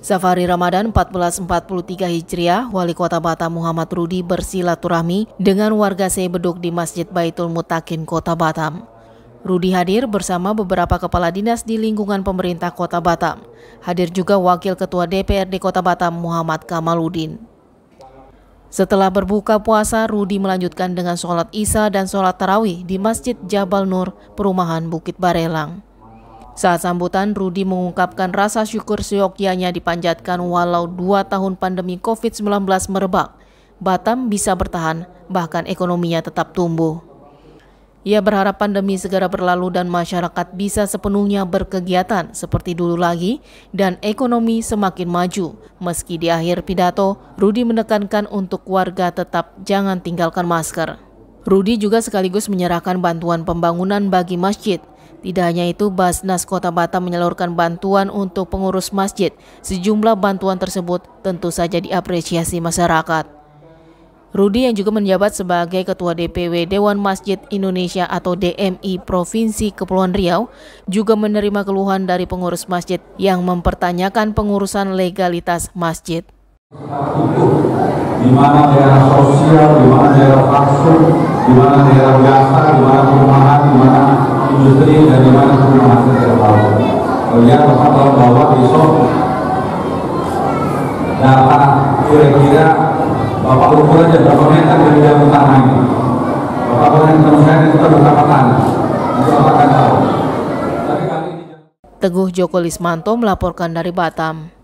Safari Ramadan 1443 Hijriah, Wali Kota Batam Muhammad Rudi bersilaturahmi dengan warga Sebeduk di Masjid Baitul Mutakin Kota Batam. Rudi hadir bersama beberapa kepala dinas di lingkungan pemerintah Kota Batam. Hadir juga Wakil Ketua DPRD Kota Batam Muhammad Kamaludin. Setelah berbuka puasa, Rudi melanjutkan dengan sholat Isya dan sholat Tarawih di Masjid Jabal Nur, Perumahan Bukit Barelang. Saat sambutan, Rudi mengungkapkan rasa syukur seyogyanya dipanjatkan walau dua tahun pandemi COVID-19 merebak. Batam bisa bertahan, bahkan ekonominya tetap tumbuh. Ia berharap pandemi segera berlalu dan masyarakat bisa sepenuhnya berkegiatan seperti dulu lagi dan ekonomi semakin maju. Meski di akhir pidato, Rudi menekankan untuk warga tetap jangan tinggalkan masker. Rudi juga sekaligus menyerahkan bantuan pembangunan bagi masjid. Tidak hanya itu, Basnas Kota Batam menyalurkan bantuan untuk pengurus masjid. Sejumlah bantuan tersebut tentu saja diapresiasi masyarakat. Rudi yang juga menjabat sebagai Ketua DPW Dewan Masjid Indonesia atau DMI Provinsi Kepulauan Riau juga menerima keluhan dari pengurus masjid yang mempertanyakan pengurusan legalitas masjid. Di mana daerah sosial, di mana daerah vaksin, di mana daerah biasa, di perumahan, di industri dari mana semua hasil terlalu. Oh ya, Bapak bahwa bawa besok dapat kira-kira Bapak ukur aja berapa meter dari dalam utama ini. Bapak boleh ketemu saya itu berapa tanah. Nanti Bapak tahu. Teguh Joko Lismanto melaporkan dari Batam.